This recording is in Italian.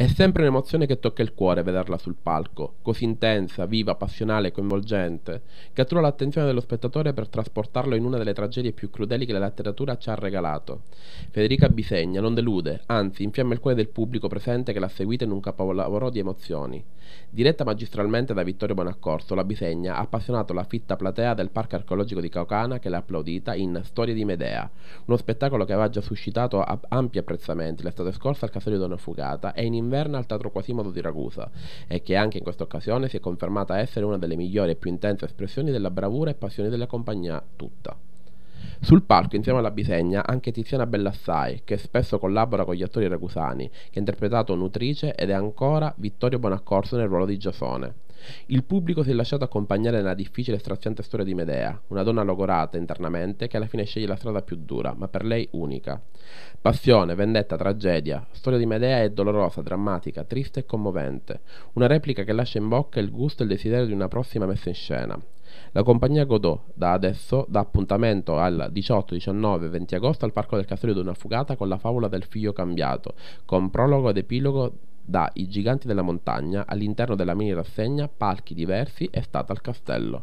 È sempre un'emozione che tocca il cuore vederla sul palco, così intensa, viva, passionale e coinvolgente, che attrua l'attenzione dello spettatore per trasportarlo in una delle tragedie più crudeli che la letteratura ci ha regalato. Federica Bisegna non delude, anzi infiamma il cuore del pubblico presente che l'ha seguita in un capolavoro di emozioni. Diretta magistralmente da Vittorio Bonaccorso, la Bisegna ha appassionato la fitta platea del Parco Archeologico di Caucana che l'ha applaudita in Storia di Medea, uno spettacolo che aveva già suscitato ampi apprezzamenti l'estate scorsa al Castello di Donna Fugata e in Anverna al Teatro Quasimodo di Ragusa e che anche in questa occasione si è confermata essere una delle migliori e più intense espressioni della bravura e passione della compagnia tutta. Sul palco, insieme alla Bisegna, anche Tiziana Bellassai, che spesso collabora con gli attori ragusani, che ha interpretato Nutrice ed è ancora Vittorio Bonaccorso nel ruolo di Giasone. Il pubblico si è lasciato accompagnare nella difficile e straziante storia di Medea, una donna logorata internamente che alla fine sceglie la strada più dura, ma per lei unica. Passione, vendetta, tragedia, storia di Medea è dolorosa, drammatica, triste e commovente, una replica che lascia in bocca il gusto e il desiderio di una prossima messa in scena. La compagnia Godot da adesso dà appuntamento al 18, 19 e 20 agosto al Parco del Castello di una fugata con la favola del figlio cambiato, con prologo ed epilogo da I giganti della montagna all'interno della mini rassegna Palchi diversi e stata al castello.